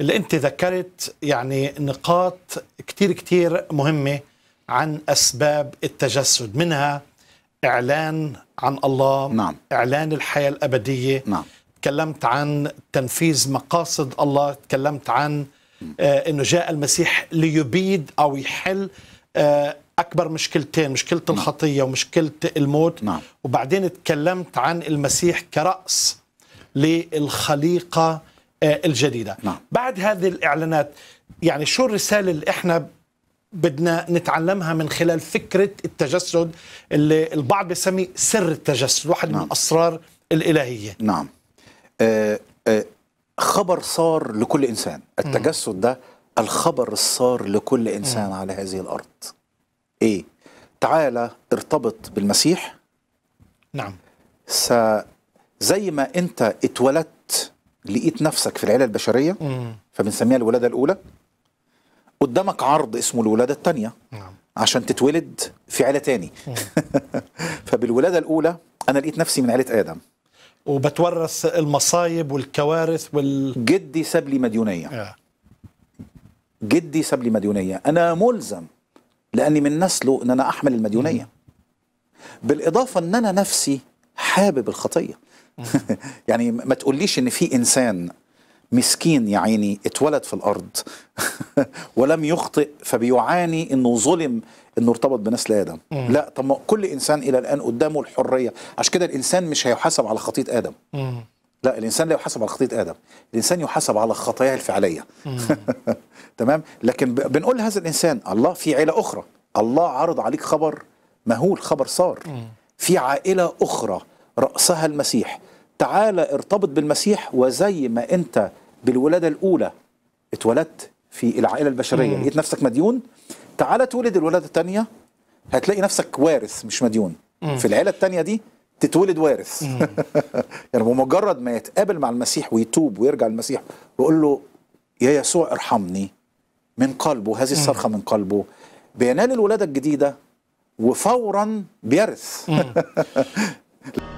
اللي أنت ذكرت يعني نقاط كتير كتير مهمة عن أسباب التجسد منها إعلان عن الله نعم. إعلان الحياة الأبدية نعم. تكلمت عن تنفيذ مقاصد الله تكلمت عن آه أنه جاء المسيح ليبيد أو يحل آه أكبر مشكلتين مشكلة نعم. الخطية ومشكلة الموت نعم. وبعدين تكلمت عن المسيح كرأس للخليقة آه، الجديده نعم. بعد هذه الاعلانات يعني شو الرساله اللي احنا بدنا نتعلمها من خلال فكره التجسد اللي البعض بيسمي سر التجسد واحد نعم. من اسرار الالهيه نعم آه آه خبر صار لكل انسان التجسد ده الخبر الصار لكل انسان مم. على هذه الارض ايه تعالى ارتبط بالمسيح نعم زي ما انت اتولدت لقيت نفسك في العيله البشريه فبنسميها الولاده الاولى قدامك عرض اسمه الولاده الثانيه نعم. عشان تتولد في عيله تاني فبالولاده الاولى انا لقيت نفسي من عيله ادم وبتورث المصايب والكوارث وال جدي ساب لي مديونيه جدي ساب لي مديونيه انا ملزم لاني من نسله ان انا احمل المديونيه بالاضافه ان انا نفسي حابب الخطيه يعني ما تقوليش ان في انسان مسكين يا عيني اتولد في الارض ولم يخطئ فبيعاني انه ظلم انه ارتبط بناس ادم لا طب ما كل انسان الى الان قدامه الحريه عشان كده الانسان مش هيحاسب على خطيه ادم لا الانسان لا يحاسب على خطيه ادم الانسان يحاسب على خطاياه الفعليه تمام لكن بنقول لهذا الانسان الله في عيله اخرى الله عرض عليك خبر مهول خبر صار في عائله اخرى راسها المسيح تعالى ارتبط بالمسيح وزي ما انت بالولاده الاولى اتولدت في العائله البشريه لقيت نفسك مديون تعالى تولد الولاده الثانيه هتلاقي نفسك وارث مش مديون مم. في العائلة الثانيه دي تتولد وارث يعني بمجرد ما يتقابل مع المسيح ويتوب ويرجع للمسيح ويقول له يا يسوع ارحمني من قلبه هذه الصرخه من قلبه بينال الولاده الجديده وفورا بيرث